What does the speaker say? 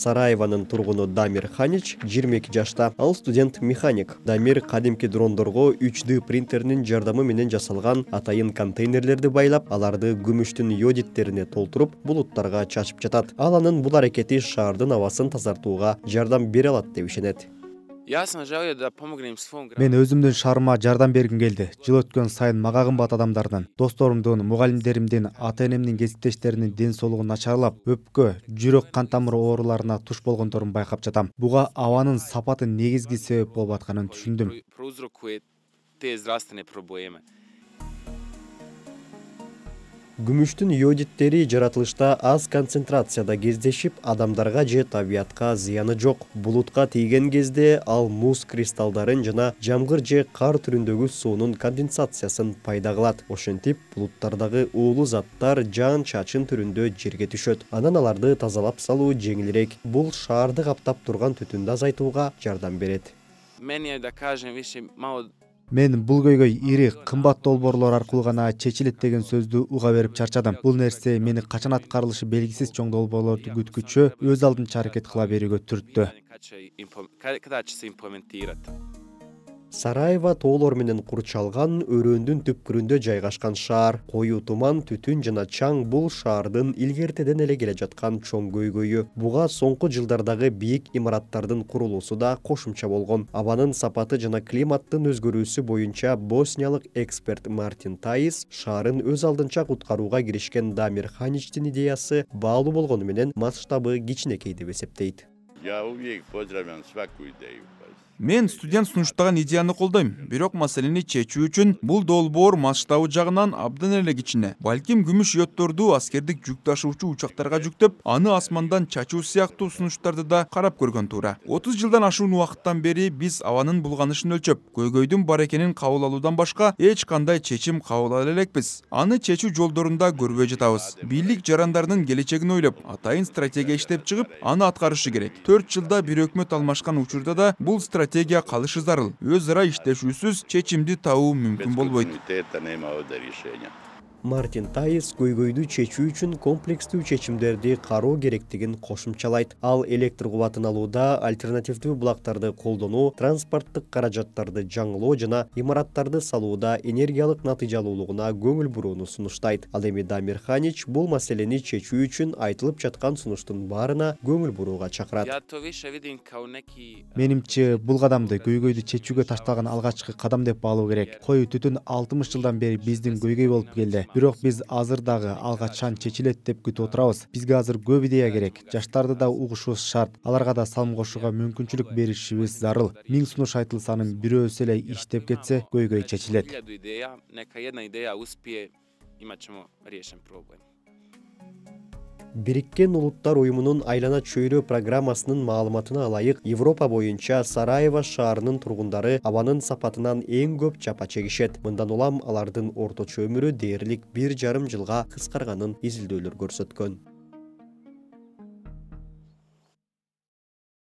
Сараеваның тургуну дамир ханич 22 жашта ал студент механик дамир қадемке дрондорго 3D принтерінің жардамы менен жасалған атайын контейнерлерді байлап аларды күмүштүн йодиттерине толтырып, булуттарга чашып жатат Аланың бұл бул аракети авасын абасын жардам бере алат деп ішенеді мен өзімдің шарыма жардам бергим келді. жыл өткен сайын мага кымбат адамдардан досторумдун мұғалімдерімден ата энемдин кесиптештеримдин ден соолугу начарлап өпкө жүрек кан тамыр ооруларына туш болгондорун байкап жатам буга абанын сапаты негизги себеп болуп атканын түшүндүм күмүштүн йодиттері жаратылышта аз концентрацияда кездешип адамдарға же табиятка зияны жоқ. булутка тийген кезде ал муз кристалдарын жана жамгыр же қар түрүндөгү суунун конденсациясын пайда кылат ошентип булуттардагы уулуу заттар жаан чачын түрүндө жерге түшөт анан аларды тазалап салуу жеңилирээк бұл шаарды каптап тұрған түтүндү азайтууга жардам берет мен бул көйгөй ири кымбат долбоорлор аркылуу гана чечилет деген сөздү уга берип чарчадым бул нерсе мени качан аткарылышы белгисиз чоң долбоорлорду күткүчө өз алдынча аракет кыла берүүгө түрттү сараева тоолор менен курчалган өрөөндүн түпкүрүндө жайгашкан шаар коюу туман түтүн жана чаң бул шаардын илгертеден эле келе жаткан чоң көйгөйү буга соңку жылдардагы бийик имараттардын курулуусу да кошумча болгон абанын сапаты жана климаттын өзгөрүүсү боюнча босниялык эксперт мартин таис шаарын өз алдынча куткарууга киришкен дамир ханичтин идеясы баалуу болгону менен масштабы кичинекей деп эсептейт я идею мен студент сунуштаган идеяны колдойм бирок маселени чечүү үчүн бул долбоор масштабы жагынан абдан эле кичине балким күмүш йоддорду аскердик жүк ташуучу учактарга жүктөп аны асмандан чачуу сыяктуу сунуштарды да карап көргөн туура отуз жылдан ашуун убакыттан бери биз абанын булганышын өлчөп көйгөйдүн бар экенин кабыл алуудан башка эч кандай чечим кабыл ала элекпиз аны чечүү жолдорунда көрбөй жатабыз бийлик жарандарынын келечегин ойлоп атайын стратегия иштеп чыгып аны аткарышы керек төрт жылда бир өкмөт алмашкан учурда да бул стратегия калышы зарыл өз ара иштешүүсүз чечимди табуу мүмкүн болбойт мартин таис көйгөйдү чечүү үчүн комплекстүү чечимдерди кароо керектигин кошумчалайт ал электр кубатын алууда альтернативдүү булактарды колдонуу транспорттук каражаттарды жаңылоо жана имараттарды салууда энергиялык натыйжалуулугуна көңүл бурууну сунуштайт ал эми дамир ханич бул маселени чечүү үчүн айтылып жаткан сунуштун баарына көңүл бурууга чакырат э, менимче бул кадамды көйгөйдү чечүүгө ташталган алгачкы кадам деп баалоо керек кою түтүн алтымыш жылдан бери биздин көйгөй болуп келди бирок биз азыр дагы ал качан чечилет деп күтүп отурабыз бизге азыр көп идея керек жаштарды да угушубуз шарт аларга да салым кошууга мүмкүнчүлүк беришибиз зарыл миң сунуш айтылса анын бирөөсү эле иштеп кетсе көйгөй чечилет бириккен улуттар уюмунун айлана чөйрөө программасынын маалыматына ылайык европа боюнча сараево шаарынын тургундары абанын сапатынан эң көп жапа чегишет мындан улам алардын орточо өмүрү дээрлик бир жарым жылга кыскарганын изилдөөлөр көрсөткөн